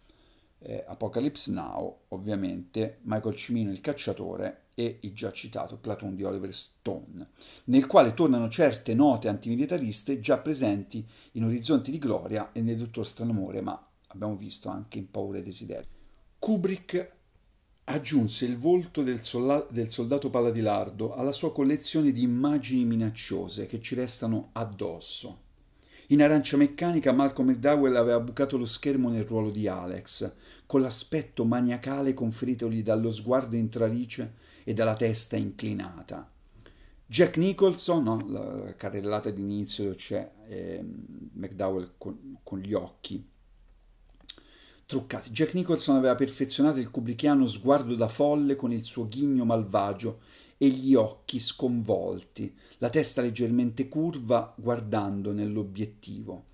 eh, Apocalypse Now, ovviamente, Michael Cimino il cacciatore e il già citato Platoon di Oliver Stone, nel quale tornano certe note antimilitariste già presenti in Orizzonti di Gloria e nel Dottor Stranamore, ma abbiamo visto anche in Paura e Desideri. Kubrick aggiunse il volto del, sola- del soldato Paladilardo alla sua collezione di immagini minacciose che ci restano addosso. In arancia meccanica Malcolm McDowell aveva bucato lo schermo nel ruolo di Alex, con l'aspetto maniacale conferitogli dallo sguardo in tralice e dalla testa inclinata. Jack Nicholson, no, la carrellata d'inizio c'è cioè, eh, McDowell con, con gli occhi, truccati. Jack Nicholson aveva perfezionato il kubrickiano sguardo da folle con il suo ghigno malvagio e gli occhi sconvolti, la testa leggermente curva guardando nell'obiettivo.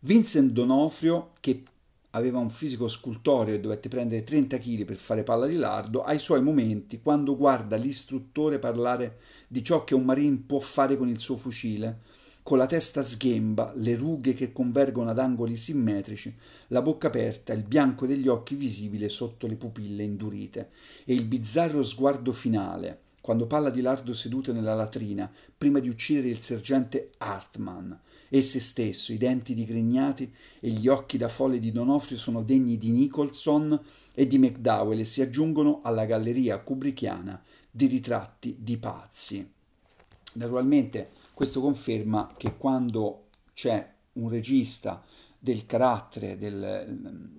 Vincent Donofrio, che aveva un fisico scultoreo e dovette prendere 30 kg per fare palla di lardo, ha i suoi momenti quando guarda l'istruttore parlare di ciò che un marine può fare con il suo fucile con la testa sghemba, le rughe che convergono ad angoli simmetrici, la bocca aperta, il bianco degli occhi visibile sotto le pupille indurite e il bizzarro sguardo finale, quando parla di Lardo seduto nella latrina, prima di uccidere il sergente Hartman e se stesso, i denti digrignati e gli occhi da folle di Donofrio sono degni di Nicholson e di McDowell e si aggiungono alla galleria kubrickiana di ritratti di pazzi. Naturalmente questo conferma che quando c'è un regista del carattere, del,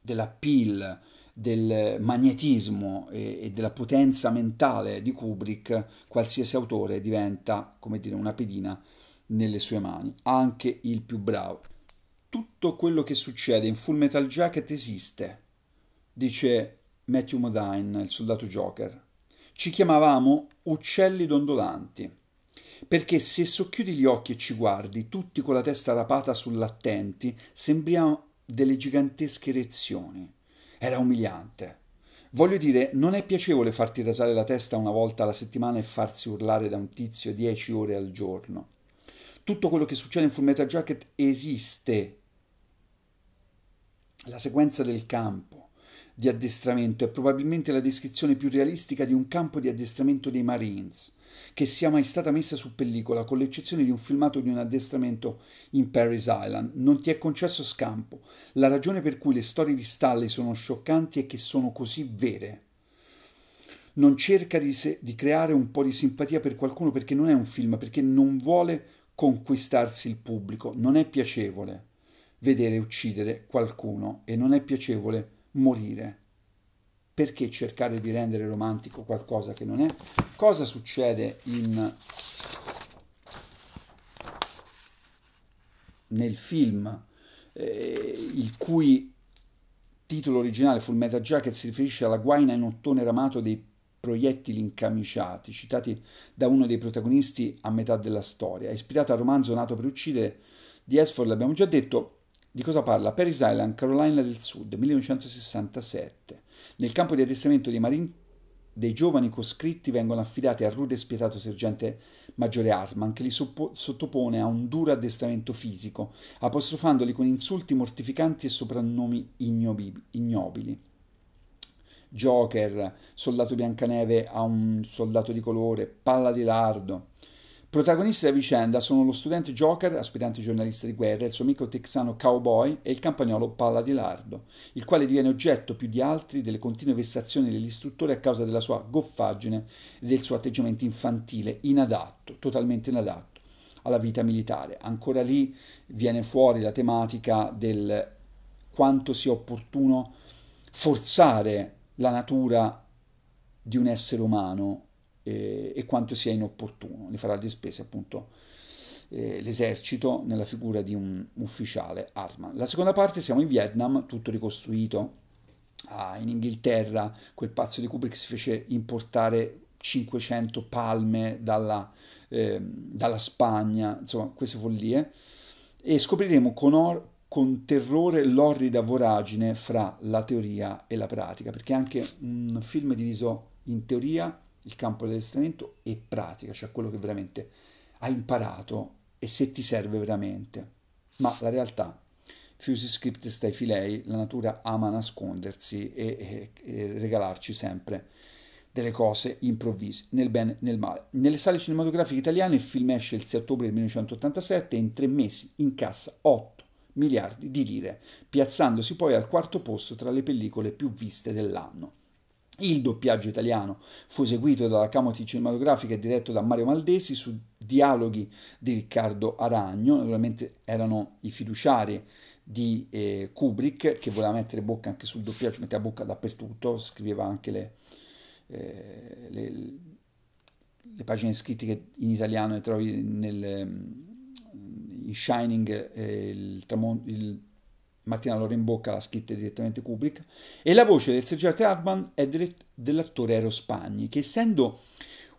dell'appeal, del magnetismo e, e, della potenza mentale di Kubrick, qualsiasi autore diventa, come dire, una pedina nelle sue mani, anche il più bravo. Tutto quello che succede in Full Metal Jacket esiste, dice Matthew Modine, il soldato Joker. Ci chiamavamo uccelli dondolanti perché se socchiudi gli occhi e ci guardi, tutti con la testa rapata sull'attenti, sembriamo delle gigantesche erezioni. Era umiliante. Voglio dire, non è piacevole farti rasare la testa una volta alla settimana e farsi urlare da un tizio dieci ore al giorno. Tutto quello che succede in Full Metal Jacket esiste. La sequenza del campo di addestramento è probabilmente la descrizione più realistica di un campo di addestramento dei Marines che sia mai stata messa su pellicola, con l'eccezione di un filmato di un addestramento in Paris Island. Non ti è concesso scampo. La ragione per cui le storie di Stalli sono scioccanti è che sono così vere. Non cerca di, se, di creare un po' di simpatia per qualcuno perché non è un film, perché non vuole conquistarsi il pubblico. Non è piacevole vedere uccidere qualcuno e non è piacevole morire perché cercare di rendere romantico qualcosa che non è? Cosa succede in, nel film eh, il cui titolo originale Full Metal Jacket si riferisce alla guaina in ottone ramato dei proiettili incamiciati, citati da uno dei protagonisti a metà della storia. È ispirata al romanzo Nato per uccidere di Esford, l'abbiamo già detto, di cosa parla? Paris Island, Carolina del Sud, 1967. Nel campo di addestramento dei marini dei giovani coscritti vengono affidati al rude e spietato sergente maggiore Hartman, che li sottopone a un duro addestramento fisico, apostrofandoli con insulti mortificanti e soprannomi ignobili. Joker, soldato biancaneve a un soldato di colore, palla di lardo. Protagonisti della vicenda sono lo studente Joker, aspirante giornalista di guerra, il suo amico texano Cowboy e il campagnolo Palla di Lardo, il quale diviene oggetto più di altri delle continue vessazioni dell'istruttore a causa della sua goffaggine e del suo atteggiamento infantile, inadatto, totalmente inadatto alla vita militare. Ancora lì viene fuori la tematica del quanto sia opportuno forzare la natura di un essere umano eh, e quanto sia inopportuno. Ne farà le spese appunto eh, l'esercito nella figura di un ufficiale Hartman. La seconda parte siamo in Vietnam, tutto ricostruito. Ah, in Inghilterra quel pazzo di Kubrick si fece importare 500 palme dalla, eh, dalla Spagna, insomma queste follie. E scopriremo con, or- con terrore l'orrida voragine fra la teoria e la pratica, perché anche un film diviso in teoria il campo dell'addestramento e pratica, cioè quello che veramente hai imparato e se ti serve veramente. Ma la realtà, Fusi Script e stai filei, la natura ama nascondersi e, e, e regalarci sempre delle cose improvvise, nel bene e nel male. Nelle sale cinematografiche italiane il film esce il 6 ottobre del 1987 e in tre mesi incassa 8 miliardi di lire, piazzandosi poi al quarto posto tra le pellicole più viste dell'anno. Il doppiaggio italiano fu eseguito dalla Camera Cinematografica e diretto da Mario Maldesi su dialoghi di Riccardo Aragno, naturalmente erano i fiduciari di eh, Kubrick che voleva mettere bocca anche sul doppiaggio, metteva bocca dappertutto, scriveva anche le, eh, le, le pagine scritte che in italiano le trovi nel, mm, in Shining, eh, il, il Martina lo rimbocca la scritta direttamente Kubrick, e la voce del sergente Hartman è dell'attore Ero Spagni, che essendo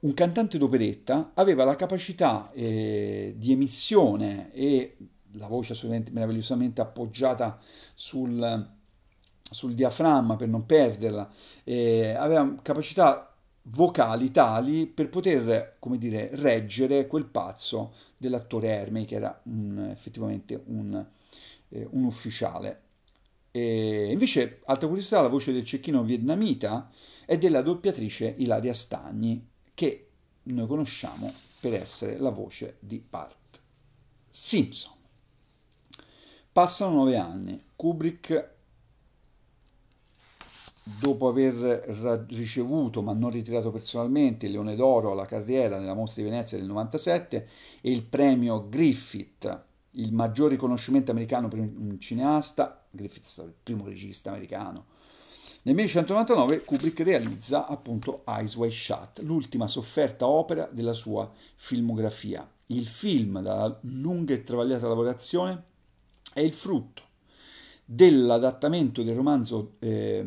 un cantante d'operetta aveva la capacità eh, di emissione e la voce assolutamente meravigliosamente appoggiata sul, sul diaframma per non perderla, eh, aveva capacità vocali tali per poter, come dire, reggere quel pazzo dell'attore Hermey, che era un, effettivamente un, eh, un ufficiale. E invece, altra curiosità, la voce del cecchino vietnamita è della doppiatrice Ilaria Stagni, che noi conosciamo per essere la voce di Bart Simpson. Passano nove anni, Kubrick dopo aver ricevuto, ma non ritirato personalmente, il Leone d'Oro alla carriera nella Mostra di Venezia del 97 e il premio Griffith il maggior riconoscimento americano per un cineasta, Griffith è stato il primo regista americano. Nel 1999 Kubrick realizza appunto Eyes Wide Shut, l'ultima sofferta opera della sua filmografia. Il film, dalla lunga e travagliata lavorazione, è il frutto dell'adattamento del romanzo eh,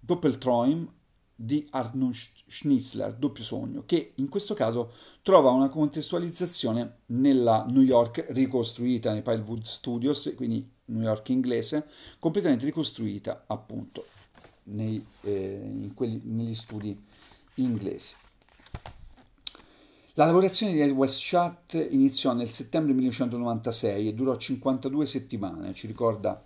Doppeltroim di Arnold Schnitzler, Doppio Sogno, che in questo caso trova una contestualizzazione nella New York ricostruita nei Pilewood Studios, quindi New York inglese, completamente ricostruita appunto nei, eh, in quelli, negli studi inglesi. La lavorazione di West Chat iniziò nel settembre 1996 e durò 52 settimane, ci ricorda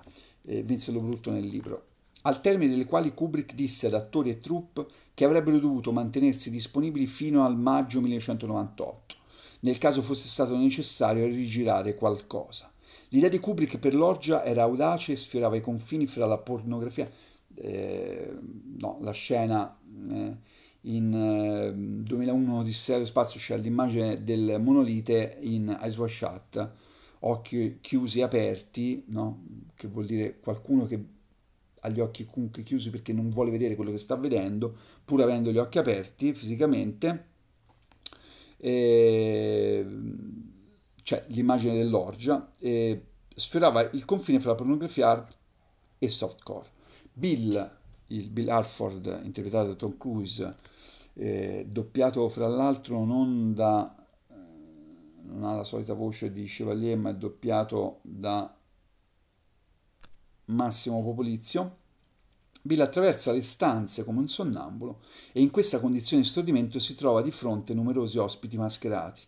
eh, Vincenzo Brutto nel libro al termine delle quali Kubrick disse ad attori e troupe che avrebbero dovuto mantenersi disponibili fino al maggio 1998, nel caso fosse stato necessario rigirare qualcosa. L'idea di Kubrick per l'orgia era audace e sfiorava i confini fra la pornografia, eh, no, la scena eh, in eh, 2001 di Serio Spazio c'è cioè l'immagine del monolite in Eyes Wide Shut, occhi chiusi e aperti, no? che vuol dire qualcuno che agli occhi comunque chiusi perché non vuole vedere quello che sta vedendo, pur avendo gli occhi aperti fisicamente, eh, cioè l'immagine dell'orgia, eh, sferava il confine fra pornografia art e softcore. Bill, il Bill Harford, interpretato da Tom Cruise, eh, doppiato fra l'altro non da non ha la solita voce di Chevalier ma è doppiato da Massimo Popolizio, Bill attraversa le stanze come un sonnambulo e in questa condizione di stordimento si trova di fronte a numerosi ospiti mascherati.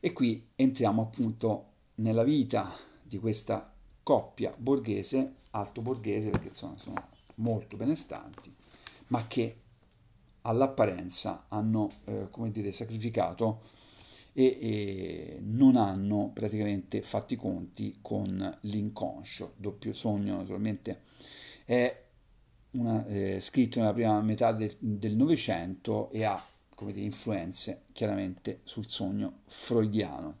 E qui entriamo appunto nella vita di questa coppia borghese, alto borghese perché insomma sono molto benestanti, ma che all'apparenza hanno, eh, come dire, sacrificato e, e non hanno praticamente fatto i conti con l'inconscio. Doppio sogno naturalmente è una, eh, scritto nella prima metà de, del Novecento e ha come dire, influenze chiaramente sul sogno freudiano.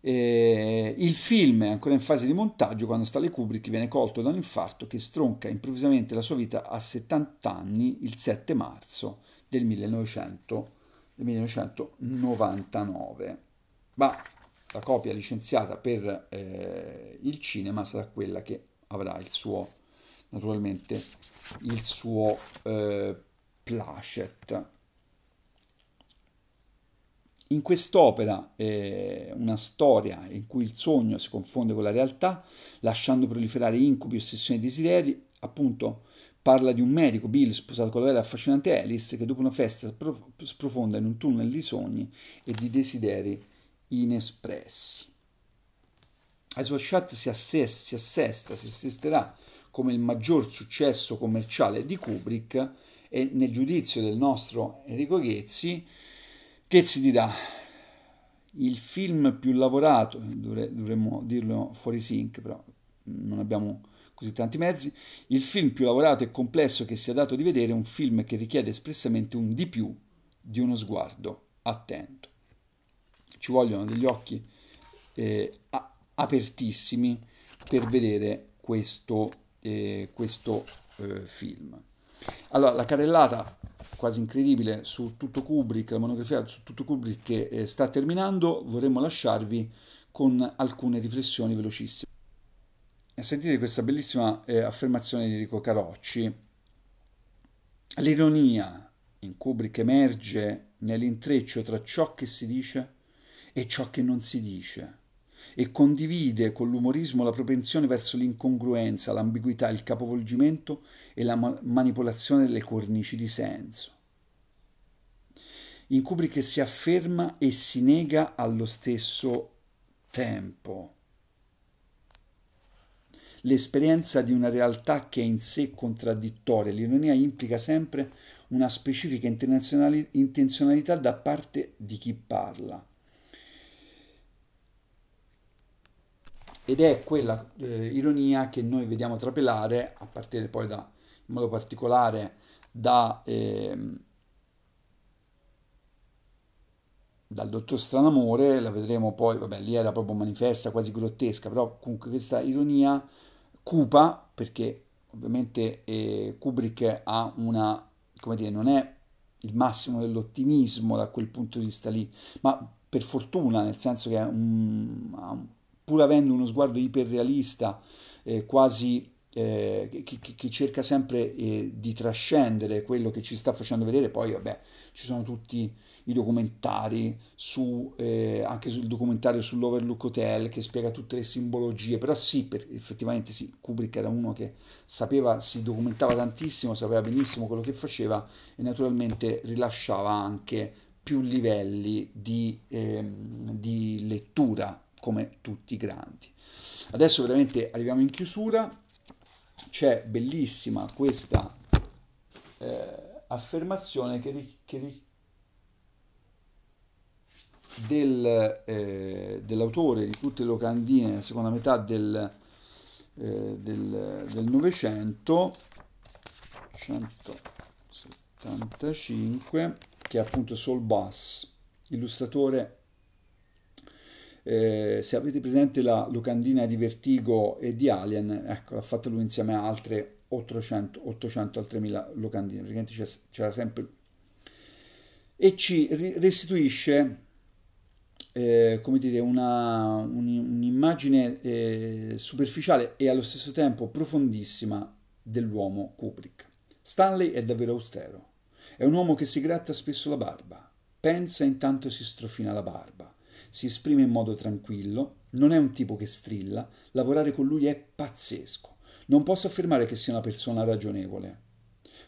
Eh, il film è ancora in fase di montaggio quando Stanley Kubrick viene colto da un infarto che stronca improvvisamente la sua vita a 70 anni il 7 marzo del 1900. 1999, ma la copia licenziata per eh, il cinema sarà quella che avrà il suo, naturalmente, il suo eh, placet. In quest'opera, eh, una storia in cui il sogno si confonde con la realtà, lasciando proliferare incubi, ossessioni e desideri, appunto Parla di un medico, Bill, sposato con la bella affascinante Alice, che dopo una festa sprofonda in un tunnel di sogni e di desideri inespressi. Ai suoi chat si, assesta, si assesta, si assisterà come il maggior successo commerciale di Kubrick e nel giudizio del nostro Enrico Ghezzi, Ghezzi dirà il film più lavorato, dovremmo dirlo fuori sync, però non abbiamo così tanti mezzi, il film più lavorato e complesso che sia dato di vedere è un film che richiede espressamente un di più di uno sguardo attento. Ci vogliono degli occhi eh, apertissimi per vedere questo, eh, questo eh, film. Allora, la carrellata quasi incredibile su tutto Kubrick, la monografia su tutto Kubrick che eh, sta terminando, vorremmo lasciarvi con alcune riflessioni velocissime sentite questa bellissima eh, affermazione di Enrico Carocci. L'ironia in Kubrick emerge nell'intreccio tra ciò che si dice e ciò che non si dice e condivide con l'umorismo la propensione verso l'incongruenza, l'ambiguità, il capovolgimento e la ma- manipolazione delle cornici di senso. In Kubrick si afferma e si nega allo stesso tempo l'esperienza di una realtà che è in sé contraddittoria. L'ironia implica sempre una specifica intenzionalità da parte di chi parla. Ed è quella eh, ironia che noi vediamo trapelare, a partire poi da, in modo particolare da, eh, dal dottor Stranamore, la vedremo poi, vabbè lì era proprio manifesta, quasi grottesca, però comunque questa ironia cupa, perché ovviamente eh, Kubrick ha una, come dire, non è il massimo dell'ottimismo da quel punto di vista lì, ma per fortuna, nel senso che un, pur avendo uno sguardo iperrealista, eh, quasi eh, che, che, cerca sempre eh, di trascendere quello che ci sta facendo vedere, poi vabbè, ci sono tutti i documentari, su, eh, anche sul documentario sull'Overlook Hotel che spiega tutte le simbologie, però sì, per, effettivamente sì, Kubrick era uno che sapeva, si documentava tantissimo, sapeva benissimo quello che faceva e naturalmente rilasciava anche più livelli di, ehm, di lettura come tutti i grandi. Adesso veramente arriviamo in chiusura c'è bellissima questa eh, affermazione che, che, del, eh, dell'autore di tutte le locandine nella seconda metà del, eh, del, del 900, 175, che è appunto Bass, illustratore eh, se avete presente la locandina di Vertigo e di Alien, ecco, l'ha fatta lui insieme a altre 800, 3000 locandine, praticamente c'era sempre... E ci restituisce, eh, come dire, un'immagine un eh, superficiale e allo stesso tempo profondissima dell'uomo Kubrick. Stanley è davvero austero. È un uomo che si gratta spesso la barba. Pensa e intanto si strofina la barba si esprime in modo tranquillo, non è un tipo che strilla, lavorare con lui è pazzesco. Non posso affermare che sia una persona ragionevole.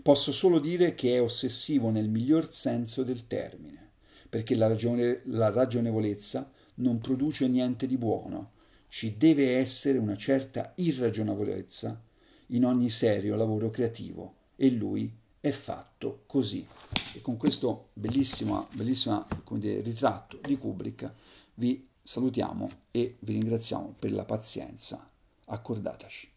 Posso solo dire che è ossessivo nel miglior senso del termine, perché la, ragione, la ragionevolezza non produce niente di buono. Ci deve essere una certa irragionevolezza in ogni serio lavoro creativo e lui è fatto così. E con questo bellissimo, bellissimo dire, ritratto di Kubrick vi salutiamo e vi ringraziamo per la pazienza accordataci.